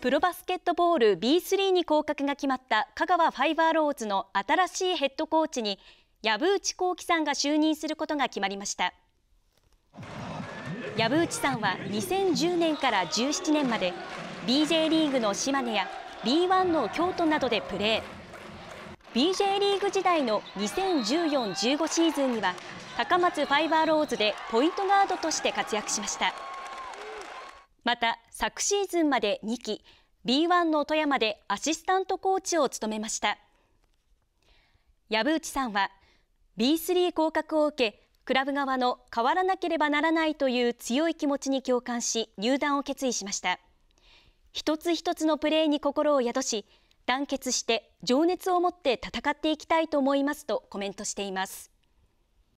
プロバスケットボール B3 に降格が決まった香川ファイバーローズの新しいヘッドコーチに藪内幸喜さんが就任することが決まりました藪内さんは2010年から17年まで BJ リーグの島根や B1 の京都などでプレー BJ リーグ時代の2014-15シーズンには高松ファイバーローズでポイントガードとして活躍しました。また昨シーズンまで2期 B1 の富山でアシスタントコーチを務めました藪内さんは B3 降格を受けクラブ側の変わらなければならないという強い気持ちに共感し入団を決意しました一つ一つのプレーに心を宿し団結して情熱を持って戦っていきたいと思いますとコメントしています